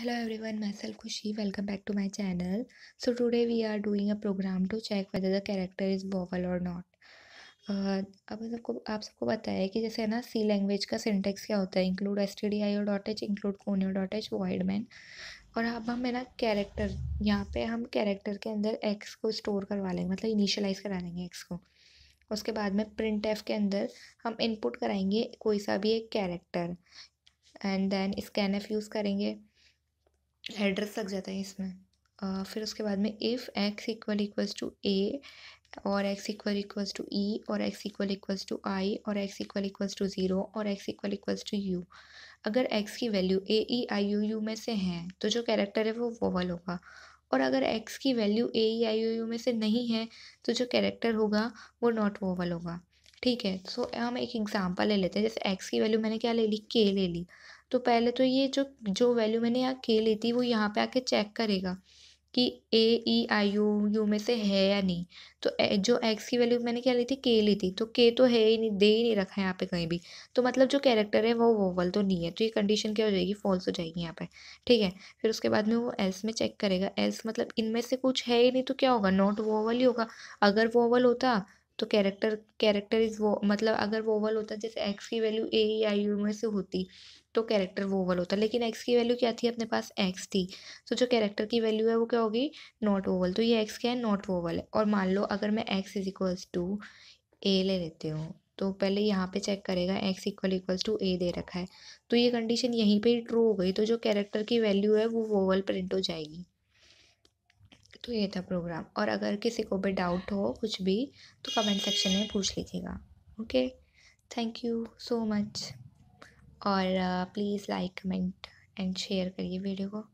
every everyone myself Khushi welcome back to my channel so today we are doing a program to check whether the character is vowel or not अब सबको आप सबको पता है कि जैसे है ना सी लैंग्वेज का सिंटेक्स क्या होता है include S T D I O dot H include conio dot H void main और अब हम है ना कैरेक्टर यहाँ पे हम कैरेक्टर के अंदर एक्स को स्टोर करवा लेंगे मतलब इनिशियलाइज करा लेंगे एक्स को उसके बाद में प्रिंट एफ के अंदर हम इनपुट कराएंगे कोई सा भी एक character and then scan F use करेंगे एड्रेस लग जाता है इसमें आ, फिर उसके बाद में if X equal equals to A और X equal equals to E और X equal equals to I और X equal equals to zero और X equal equals to U अगर एक्स की value A E I U U में से हैं तो जो कैरेक्टर है वो वोवल होगा और अगर एक्स की value A E I U U में से नहीं है तो जो कैरेक्टर होगा वो नॉट वोवल होगा ठीक है सो so, हम एक एग्ज़ाम्पल ले लेते हैं जैसे एक्स की वैल्यू मैंने क्या ले ली के ले ली तो पहले तो ये जो जो वैल्यू मैंने यहाँ के ली थी वो यहाँ पे आके चेक करेगा कि ए ई आई यू यू में से है या नहीं तो जो एक्स की वैल्यू मैंने क्या ली थी के ली थी तो के तो है ही नहीं दे ही नहीं रखा है यहाँ पे कहीं भी तो मतलब जो कैरेक्टर है वो वोवल तो नहीं है तो ये कंडीशन क्या हो जाएगी फॉल्स हो जाएगी यहाँ पे ठीक है फिर उसके बाद में वो एल्स में चेक करेगा एल्स मतलब इनमें से कुछ है ही नहीं तो क्या होगा नॉट वोवल ही होगा अगर वोवल होता तो कैरेक्टर कैरेक्टर इज़ वो मतलब अगर वोवल होता जैसे एक्स की वैल्यू ए आई यू में से होती तो कैरेक्टर वोवल होता लेकिन एक्स की वैल्यू क्या थी अपने पास एक्स थी तो जो कैरेक्टर की वैल्यू है वो क्या होगी नॉट वोवल तो ये एक्स क्या है नॉट वोवल है और मान लो अगर मैं X is equals to A ले लेती हूँ तो पहले यहाँ पे चेक करेगा X equal equals to A दे रखा है तो ये कंडीशन यहीं पे ही ट्रू हो गई तो जो कैरेक्टर की वैल्यू है वो वोवल प्रिंट हो जाएगी तो ये था प्रोग्राम और अगर किसी को भी डाउट हो कुछ भी तो कमेंट सेक्शन में पूछ लीजिएगा okay thank you so much और please like comment and share करिए वीडियो को